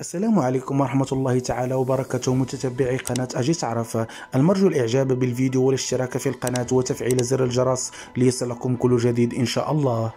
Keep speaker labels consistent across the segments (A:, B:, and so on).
A: السلام عليكم ورحمة الله
B: تعالى وبركاته متتبعي قناة أجي تعرف المرجو الإعجاب بالفيديو والاشتراك في القناة وتفعيل زر الجرس ليصلكم كل جديد إن شاء الله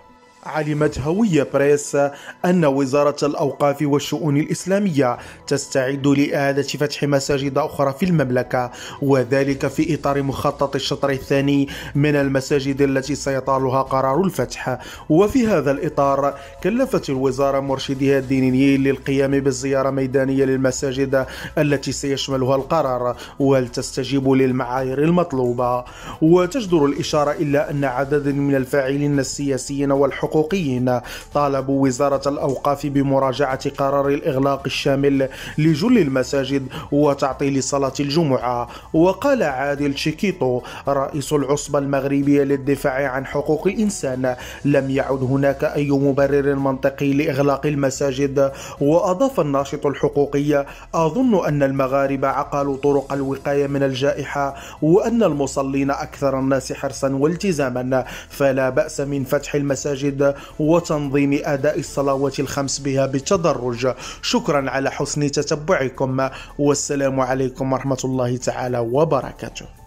B: علمت هوية بريس أن وزارة الأوقاف والشؤون الإسلامية تستعد لإعادة فتح مساجد أخرى في المملكة وذلك في إطار مخطط الشطر الثاني من المساجد التي سيطالها قرار الفتح وفي هذا الإطار كلفت الوزارة مرشدها الدينيين للقيام بالزيارة ميدانية للمساجد التي سيشملها القرار ولتستجيب للمعايير المطلوبة وتجدر الإشارة إلى أن عدد من الفاعلين السياسيين والحكومة حقوقيين طالبوا وزارة الأوقاف بمراجعة قرار الإغلاق الشامل لجل المساجد وتعطيل صلاة الجمعة وقال عادل شيكيتو رئيس العصبة المغربية للدفاع عن حقوق الإنسان لم يعد هناك أي مبرر منطقي لإغلاق المساجد وأضاف الناشط الحقوقي أظن أن المغاربة عقلوا طرق الوقاية من الجائحة وأن المصلين أكثر الناس حرصا والتزاما فلا بأس من فتح المساجد وتنظيم أداء الصلوات الخمس بها بتدرج شكرا على حسن تتبعكم والسلام عليكم ورحمة الله تعالى وبركاته